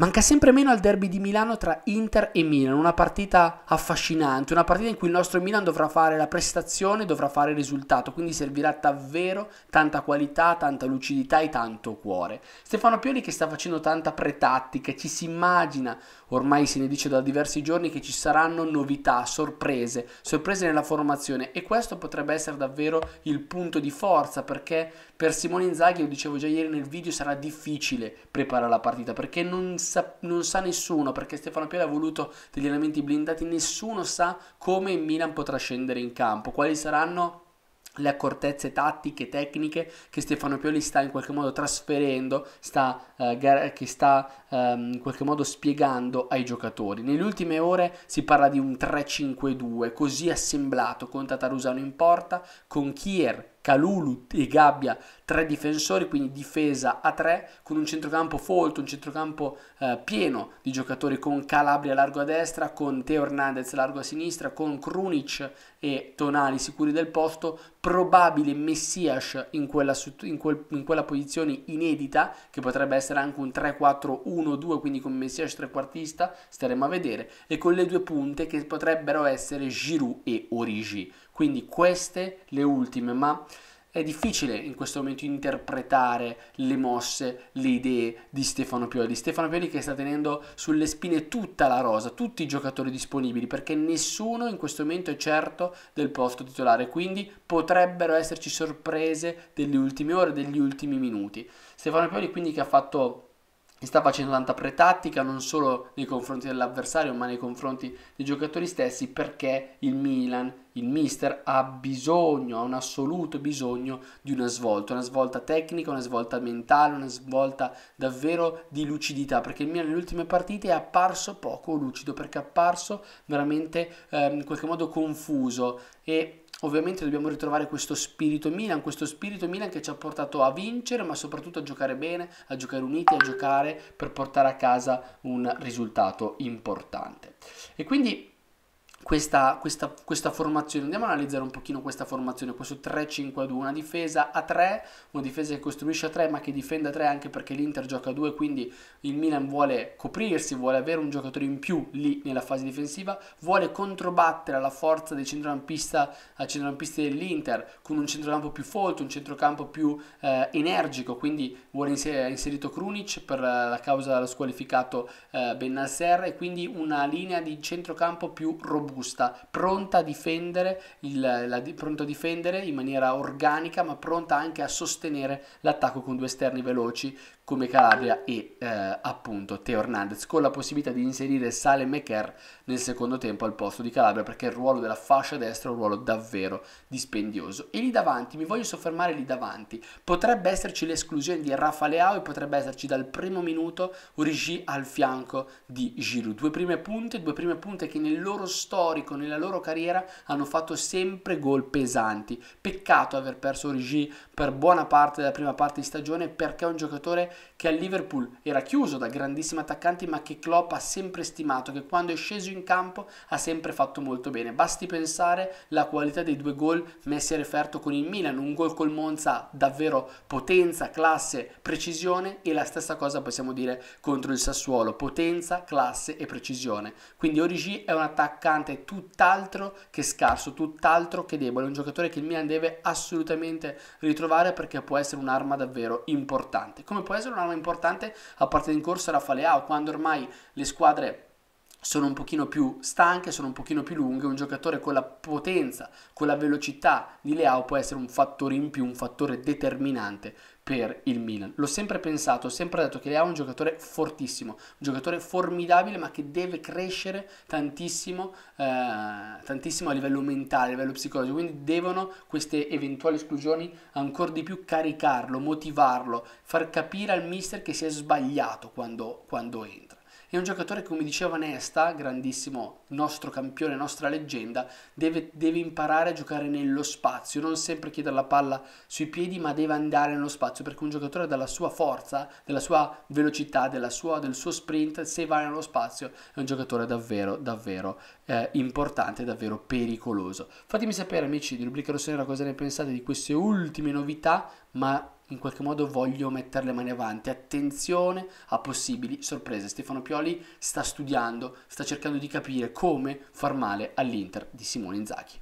Manca sempre meno al derby di Milano tra Inter e Milan, una partita affascinante, una partita in cui il nostro Milan dovrà fare la prestazione, dovrà fare il risultato, quindi servirà davvero tanta qualità, tanta lucidità e tanto cuore. Stefano Pioli che sta facendo tanta pretattica, ci si immagina, ormai se ne dice da diversi giorni che ci saranno novità, sorprese, sorprese nella formazione e questo potrebbe essere davvero il punto di forza perché per Simone Inzaghi, lo dicevo già ieri nel video, sarà difficile preparare la partita perché non sa, non sa nessuno, perché Stefano Pioli ha voluto degli elementi blindati, nessuno sa come il Milan potrà scendere in campo, quali saranno le accortezze tattiche, tecniche che Stefano Pioli sta in qualche modo trasferendo, sta, eh, che sta ehm, in qualche modo spiegando ai giocatori. Nelle ultime ore si parla di un 3-5-2 così assemblato con Tatarusano in porta, con Kier Calulu e Gabbia tre difensori, quindi difesa a tre, con un centrocampo folto, un centrocampo eh, pieno di giocatori con Calabria largo a destra, con Teo Hernandez largo a sinistra, con Krunic e Tonali sicuri del posto, probabile Messias in quella, in, quel, in quella posizione inedita, che potrebbe essere anche un 3-4-1-2, quindi con Messias trequartista, staremo a vedere, e con le due punte che potrebbero essere Giroud e Origi. Quindi queste le ultime, ma è difficile in questo momento interpretare le mosse, le idee di Stefano Pioli. Stefano Pioli che sta tenendo sulle spine tutta la rosa, tutti i giocatori disponibili, perché nessuno in questo momento è certo del posto titolare, quindi potrebbero esserci sorprese delle ultime ore, degli ultimi minuti. Stefano Pioli quindi che ha fatto che sta facendo tanta pretattica non solo nei confronti dell'avversario ma nei confronti dei giocatori stessi perché il Milan, il mister ha bisogno, ha un assoluto bisogno di una svolta, una svolta tecnica, una svolta mentale, una svolta davvero di lucidità perché il Milan nelle ultime partite è apparso poco lucido perché è apparso veramente eh, in qualche modo confuso e Ovviamente dobbiamo ritrovare questo spirito Milan, questo spirito Milan che ci ha portato a vincere, ma soprattutto a giocare bene, a giocare uniti, a giocare per portare a casa un risultato importante. E quindi questa, questa, questa, formazione. Andiamo a analizzare un pochino questa formazione, questo 3-5-2, una difesa a 3, una difesa che costruisce a 3 ma che difende a 3 anche perché l'Inter gioca a 2, quindi il Milan vuole coprirsi, vuole avere un giocatore in più lì nella fase difensiva, vuole controbattere la forza dei centrocampista dell'Inter con un centrocampo più folto, un centrocampo più eh, energico, quindi vuole inser- inserito Krunic per eh, la causa dello squalificato eh, Bennasser e quindi una linea di centrocampo più robusta robusta, pronta a difendere, il, la, pronta a difendere in maniera organica, ma pronta anche a sostenere l'attacco con due esterni veloci come Calabria e eh, appunto Teo Hernandez, con la possibilità di inserire Sale Mecher nel secondo tempo al posto di Calabria, perché il ruolo della fascia destra è un ruolo davvero dispendioso. E lì davanti, mi voglio soffermare lì davanti, potrebbe esserci l'esclusione di Rafa Leao e potrebbe esserci dal primo minuto Origi al fianco di Giroud. Due prime punte, due prime punte che nel loro storico storico, nella loro carriera hanno fatto sempre gol pesanti. Peccato aver perso Rigi per buona parte della prima parte di stagione perché è un giocatore che al Liverpool era chiuso da grandissimi attaccanti ma che Klopp ha sempre stimato, che quando è sceso in campo ha sempre fatto molto bene. Basti pensare alla qualità dei due gol messi a referto con il Milan, un gol col Monza davvero potenza, classe, precisione e la stessa cosa possiamo dire contro il Sassuolo, potenza, classe e precisione. Quindi Origi è un attaccante è tutt'altro che scarso, tutt'altro che debole, un giocatore che il Milan deve assolutamente ritrovare perché può essere un'arma davvero importante. Come può essere un'arma importante a partita in corsa Rafaleao, quando ormai le squadre sono un pochino più stanche, sono un pochino più lunghe, un giocatore con la potenza, con la velocità di Leao può essere un fattore in più, un fattore determinante per il Milan. L'ho sempre pensato, ho sempre detto che Leao è un giocatore fortissimo, un giocatore formidabile ma che deve crescere tantissimo, eh, tantissimo a livello mentale, a livello psicologico, quindi devono queste eventuali esclusioni ancora di più caricarlo, motivarlo, far capire al mister che si è sbagliato quando, quando entra. È un giocatore che, come diceva Nesta, grandissimo nostro campione, nostra leggenda, deve, deve imparare a giocare nello spazio, non sempre chiedere la palla sui piedi, ma deve andare nello spazio, perché un giocatore dalla sua forza, della sua velocità, della sua, del suo sprint, se va nello spazio, è un giocatore davvero, davvero eh, importante, davvero pericoloso. Fatemi sapere, amici di Rubrica Rossonera, cosa ne pensate di queste ultime novità, ma in qualche modo voglio mettere le mani avanti. Attenzione a possibili sorprese. Stefano Pioli sta studiando, sta cercando di capire come far male all'Inter di Simone Inzaghi.